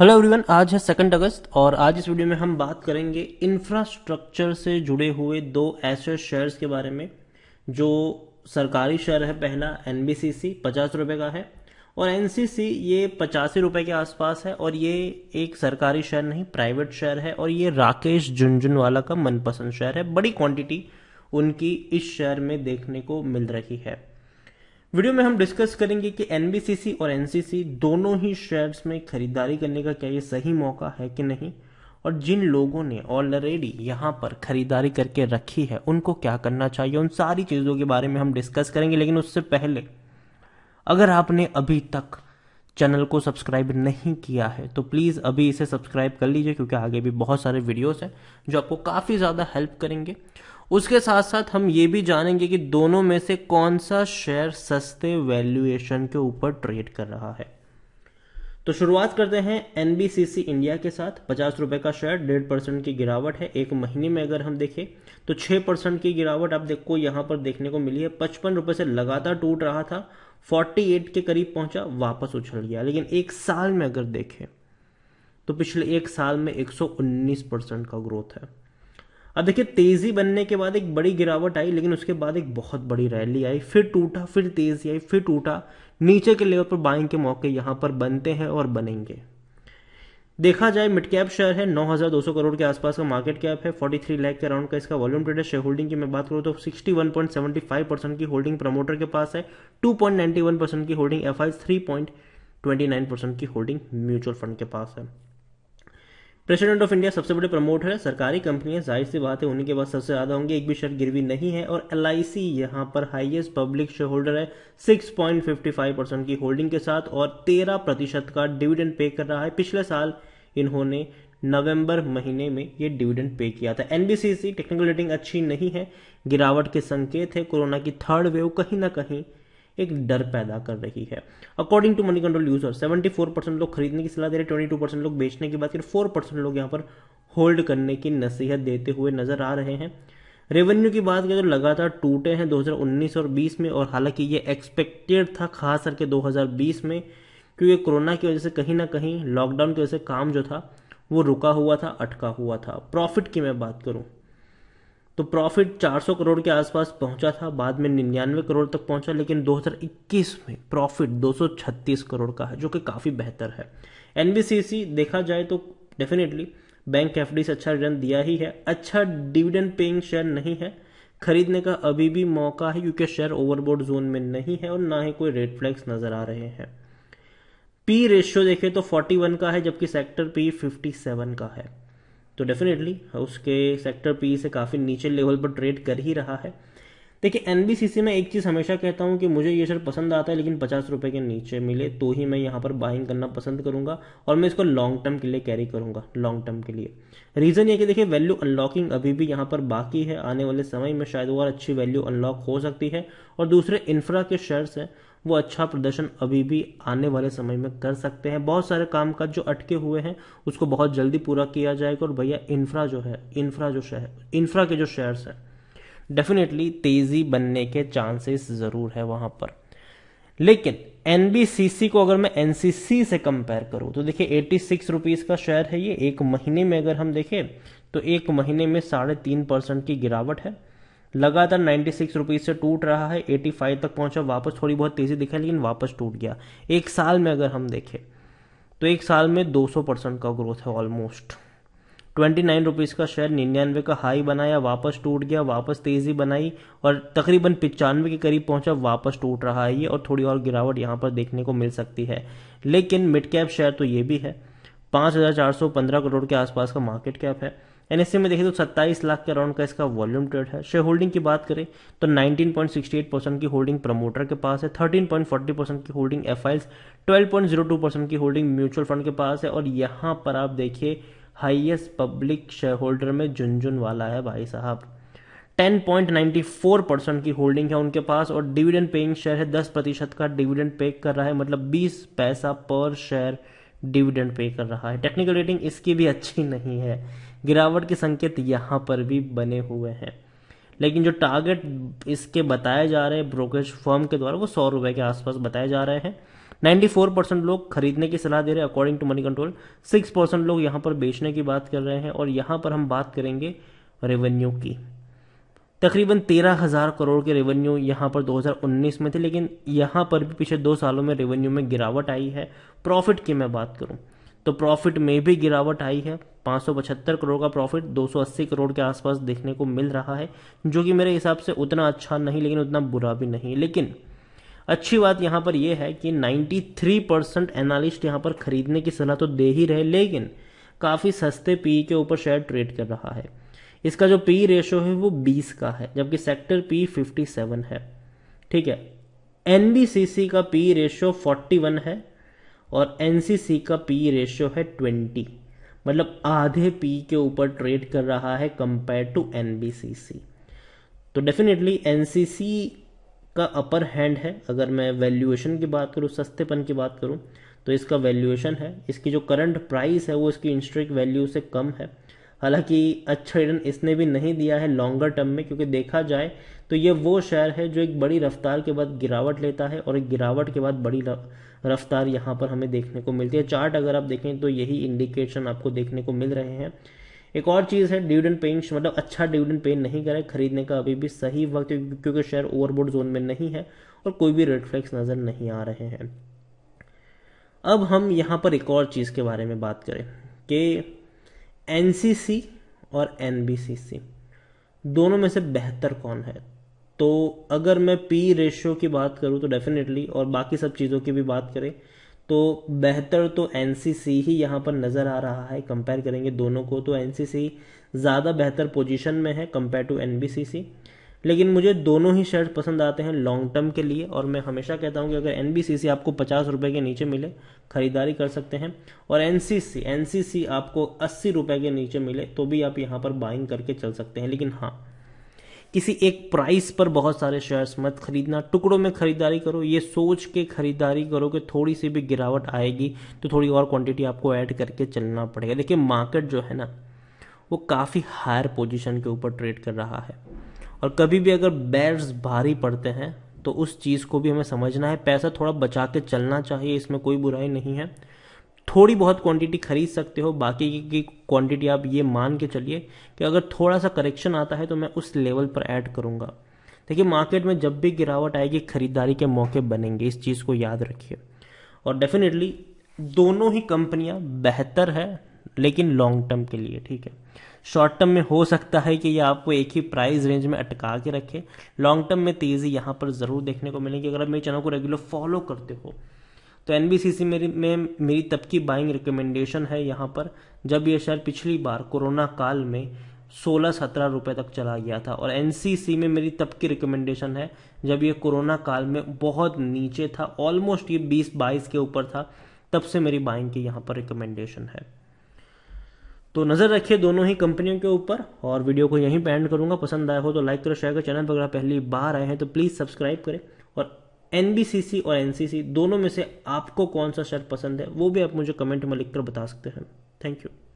hello everyone आज है second अगस्त और आज इस वीडियो में हम बात करेंगे इंफ्रास्ट्रक्चर से जुड़े हुए दो ऐसे शेयर्स के बारे में जो सरकारी शेयर है पहला एन बी सी सी पचास रुपये का है और एन सी सी ये पचासी रुपये के आसपास है और ये एक सरकारी शेयर नहीं प्राइवेट शेयर है और ये राकेश झुंझुनवाला का मनपसंद शेयर है बड़ी क्वांटिटी उनकी इस शेयर में देखने को मिल रही है वीडियो में हम डिस्कस करेंगे कि एनबीसीसी और एनसीसी दोनों ही शेयर्स में खरीदारी करने का क्या ये सही मौका है कि नहीं और जिन लोगों ने ऑलरेडी यहाँ पर खरीदारी करके रखी है उनको क्या करना चाहिए उन सारी चीज़ों के बारे में हम डिस्कस करेंगे लेकिन उससे पहले अगर आपने अभी तक चैनल को सब्सक्राइब नहीं किया है तो प्लीज़ अभी इसे सब्सक्राइब कर लीजिए क्योंकि आगे भी बहुत सारे वीडियोस हैं जो आपको काफ़ी ज़्यादा हेल्प करेंगे उसके साथ साथ हम ये भी जानेंगे कि दोनों में से कौन सा शेयर सस्ते वैल्यूएशन के ऊपर ट्रेड कर रहा है तो शुरुआत करते हैं एन इंडिया के साथ पचास रुपए का शेयर डेढ़ परसेंट की गिरावट है एक महीने में अगर हम देखें तो छह परसेंट की गिरावट आप देखो यहां पर देखने को मिली है पचपन रुपए से लगातार टूट रहा था 48 के करीब पहुंचा वापस उछल गया लेकिन एक साल में अगर देखें तो पिछले एक साल में 119 परसेंट का ग्रोथ है अब देखिए तेज़ी बनने के बाद एक बड़ी गिरावट आई लेकिन उसके बाद एक बहुत बड़ी रैली आई फिर टूटा फिर तेज़ी आई फिर टूटा नीचे के लेवल पर बाइंग के मौके यहां पर बनते हैं और बनेंगे देखा जाए मिड कैप शेयर है 9,200 करोड़ के आसपास का मार्केट कैप है 43 लाख के अराउंड का इसका वॉल्यूम ट्रेड है शेयर होल्डिंग की मैं बात करूँ तो 61.75 परसेंट की होल्डिंग प्रमोटर के पास है 2.91 परसेंट की होल्डिंग एफ आई 3.29 परसेंट की होल्डिंग म्यूचुअल फंड के पास है प्रेसिडेंट ऑफ इंडिया सबसे बड़े प्रमोटर है सरकारी कंपनियां जाहिर सी बात है उन्हीं के पास सबसे ज़्यादा होंगी एक भी शेयर गिरवी नहीं है और एल आई सी यहाँ पर हाइएस्ट पब्लिक शेयर होल्डर है six point fifty five percent की होल्डिंग के साथ और तेरह प्रतिशत का डिविडेंड पे कर रहा है पिछले साल इन्होंने नवंबर महीने में ये डिविडेंड पे किया था एनबीसीसी टेक्निकल रेटिंग अच्छी नहीं है गिरावट के संकेत है कोरोना की थर्ड वेव कहीं ना कहीं एक डर पैदा कर रही है according to Moneycontrol user four percent लोग खरीदने की सलाह दे रहे ट्वेंटी टू परसेंट लोग बेचने की बात करें फोर परसेंट लोग यहाँ पर होल्ड करने की नसीहत देते हुए नजर आ रहे हैं रेवेन्यू की बात करें तो लगातार टूटे हैं 2019 और 20 में और हालांकि ये एक्सपेक्टेड था खास करके 2020 में क्योंकि कोरोना की वजह से कहीं ना कहीं लॉकडाउन की वजह से काम जो था वो रुका हुआ था अटका हुआ था प्रॉफिट की मैं बात करूं तो प्रॉफिट 400 करोड़ के आसपास पहुंचा था बाद में निन्यानवे करोड़ तक पहुंचा लेकिन 2021 में प्रॉफिट 236 करोड़ का है जो कि काफ़ी बेहतर है एनबीसीसी देखा जाए तो डेफिनेटली बैंक एफ से अच्छा रिटर्न दिया ही है अच्छा डिविडेंड पेइंग शेयर नहीं है खरीदने का अभी भी मौका है क्योंकि शेयर ओवरबोर्ड जोन में नहीं है और ना ही कोई रेड फ्लैग्स नज़र आ रहे हैं पी रेशियो देखें तो 41 का है जबकि सेक्टर पी 57 का है तो डेफिनेटली उसके सेक्टर पी से काफ़ी नीचे लेवल पर ट्रेड कर ही रहा है देखिए एन में एक चीज़ हमेशा कहता हूँ कि मुझे ये शेयर पसंद आता है लेकिन पचास रुपये के नीचे मिले तो ही मैं यहाँ पर बाइंग करना पसंद करूँगा और मैं इसको लॉन्ग टर्म के लिए कैरी करूँगा लॉन्ग टर्म के लिए रीज़न ये कि देखिए वैल्यू अनलॉकिंग अभी भी यहाँ पर बाकी है आने वाले समय में शायद और अच्छी वैल्यू अनलॉक हो सकती है और दूसरे इंफ्रा के शेयर्स हैं वो अच्छा प्रदर्शन अभी भी आने वाले समय में कर सकते हैं बहुत सारे काम काज जो अटके हुए हैं उसको बहुत जल्दी पूरा किया जाएगा और भैया इंफ्रा जो है इंफ्रा जो शहर इंफ्रा के जो शेयर्स हैं डेफिनेटली तेज़ी बनने के चांसेस ज़रूर है वहां पर लेकिन एन को अगर मैं एन से कंपेयर करूँ तो देखिए एटी सिक्स रुपीज़ का शेयर है ये एक महीने में अगर हम देखें तो एक महीने में साढ़े तीन परसेंट की गिरावट है लगातार नाइन्टी सिक्स रुपीज़ से टूट रहा है एटी फाइव तक पहुंचा वापस थोड़ी बहुत तेज़ी दिखा लेकिन वापस टूट गया एक साल में अगर हम देखें तो एक साल में दो सौ परसेंट का ग्रोथ है ऑलमोस्ट ट्वेंटी नाइन रुपीज़ का शेयर निन्यानवे का हाई बनाया वापस टूट गया वापस तेज़ी बनाई और तकरीबन पचानवे के करीब पहुंचा वापस टूट रहा है ये और थोड़ी और गिरावट यहाँ पर देखने को मिल सकती है लेकिन मिड कैप शेयर तो ये भी है पाँच हज़ार चार सौ पंद्रह करोड़ के आसपास का मार्केट कैप है एनएसए में देखें तो 27 लाख के अराउंड का इसका वॉल्यूम ट्रेड है शेयर होल्डिंग की बात करें तो 19.68 परसेंट की होल्डिंग प्रमोटर के पास है 13.40 परसेंट की होल्डिंग एफ 12.02 परसेंट की होल्डिंग म्यूचुअल फंड के पास है और यहाँ पर आप देखिए हाइएस्ट पब्लिक शेयर होल्डर में झुंझुन वाला है भाई साहब 10.94 परसेंट की होल्डिंग है उनके पास और डिविडेंड पेइंग शेयर है 10 प्रतिशत का डिविडेंड पे कर रहा है मतलब 20 पैसा पर शेयर डिविडेंड पे कर रहा है टेक्निकल रेटिंग इसकी भी अच्छी नहीं है गिरावट के संकेत यहाँ पर भी बने हुए हैं लेकिन जो टारगेट इसके बताए जा रहे हैं ब्रोकरेज फर्म के द्वारा वो सौ रुपए के आसपास बताए जा रहे हैं 94 परसेंट लोग खरीदने की सलाह दे रहे हैं according to Moneycontrol 6 percent लोग यहाँ पर बेचने की बात कर रहे हैं और यहाँ पर हम बात करेंगे रेवेन्यू की तकरीबन तेरह हज़ार करोड़ के रेवेन्यू यहाँ पर 2019 में थे लेकिन यहाँ पर भी पिछले दो सालों में रेवेन्यू में गिरावट आई है प्रॉफिट की मैं बात करूँ तो प्रॉफिट में भी गिरावट आई है 575 करोड़ का प्रॉफिट 280 करोड़ के आसपास देखने को मिल रहा है जो कि मेरे हिसाब से उतना अच्छा नहीं लेकिन उतना बुरा भी नहीं लेकिन अच्छी बात यहाँ पर यह है कि 93 परसेंट एनालिस्ट यहाँ पर खरीदने की सलाह तो दे ही रहे लेकिन काफ़ी सस्ते पी e के ऊपर शेयर ट्रेड कर रहा है इसका जो पी रेशो है वो बीस का है जबकि सेक्टर पी फिफ्टी सेवन है ठीक है एनबीसीसी का पी रेशो फोर्टी वन है और एनसीसी का पी रेशो है ट्वेंटी मतलब आधे पी के ऊपर ट्रेड कर रहा है कंपेयर टू एनबीसीसी तो डेफिनेटली एनसीसी का अपर हैंड है अगर मैं वैल्यूएशन की बात करूँ सस्तेपन की बात करूँ तो इसका वैल्यूएशन है इसकी जो करंट प्राइस है वो इसकी इंस्ट्रिक वैल्यू से कम है हालांकि अच्छा रिटर्न इसने भी नहीं दिया है लॉन्गर टर्म में क्योंकि देखा जाए तो ये वो शेयर है जो एक बड़ी रफ्तार के बाद गिरावट लेता है और एक गिरावट के बाद बड़ी रफ्तार यहाँ पर हमें देखने को मिलती है चार्ट अगर आप देखें तो यही इंडिकेशन आपको देखने को मिल रहे हैं एक और चीज़ है डिविडेंड पेइंग मतलब अच्छा डिविडेंड पे नहीं करें खरीदने का अभी भी सही वक्त क्योंकि शेयर ओवरबोर्ड जोन में नहीं है और कोई भी रेड फ्लैक्स नज़र नहीं आ रहे हैं अब हम यहाँ पर एक और चीज़ के बारे में बात करें कि एन और एन दोनों में से बेहतर कौन है तो अगर मैं पी रेशियो की बात करूँ तो डेफिनेटली और बाकी सब चीज़ों की भी बात करें तो बेहतर तो एन ही यहाँ पर नज़र आ रहा है कंपेयर करेंगे दोनों को तो एन ज़्यादा बेहतर पोजीशन में है कंपेयर टू एन लेकिन मुझे दोनों ही शेयर्स पसंद आते हैं लॉन्ग टर्म के लिए और मैं हमेशा कहता हूँ कि अगर एन आपको पचास रुपये के नीचे मिले ख़रीदारी कर सकते हैं और एन सी आपको अस्सी रुपये के नीचे मिले तो भी आप यहाँ पर बाइंग करके चल सकते हैं लेकिन हाँ किसी एक प्राइस पर बहुत सारे शेयर्स मत खरीदना टुकड़ों में खरीदारी करो ये सोच के खरीदारी करो कि थोड़ी सी भी गिरावट आएगी तो थोड़ी और क्वांटिटी आपको ऐड करके चलना पड़ेगा देखिए मार्केट जो है ना वो काफ़ी हायर पोजीशन के ऊपर ट्रेड कर रहा है और कभी भी अगर बैर्स भारी पड़ते हैं तो उस चीज़ को भी हमें समझना है पैसा थोड़ा बचा के चलना चाहिए इसमें कोई बुराई नहीं है थोड़ी बहुत क्वांटिटी खरीद सकते हो बाकी की क्वांटिटी आप ये मान के चलिए कि अगर थोड़ा सा करेक्शन आता है तो मैं उस लेवल पर ऐड करूँगा देखिए मार्केट में जब भी गिरावट आएगी खरीदारी के मौके बनेंगे इस चीज़ को याद रखिए और डेफिनेटली दोनों ही कंपनियां बेहतर है लेकिन लॉन्ग टर्म के लिए ठीक है शॉर्ट टर्म में हो सकता है कि ये आपको एक ही प्राइस रेंज में अटका के रखे लॉन्ग टर्म में तेज़ी यहाँ पर ज़रूर देखने को मिलेगी अगर आप मेरे चैनल को रेगुलर फॉलो करते हो तो एन मेरी में मेरी तब की बाइंग रिकमेंडेशन है यहाँ पर जब ये शेयर पिछली बार कोरोना काल में सोलह सत्रह रुपये तक चला गया था और एन में मेरी तब की रिकमेंडेशन है जब ये कोरोना काल में बहुत नीचे था ऑलमोस्ट ये बीस बाईस के ऊपर था तब से मेरी बाइंग की यहाँ पर रिकमेंडेशन है तो नज़र रखिए दोनों ही कंपनियों के ऊपर और वीडियो को यहीं पर एंड करूँगा पसंद आया हो तो लाइक करो शेयर करो चैनल पर अगर पहली बार आए हैं तो प्लीज़ सब्सक्राइब करें और एन और एन दोनों में से आपको कौन सा शेयर पसंद है वो भी आप मुझे कमेंट में लिखकर बता सकते हैं थैंक यू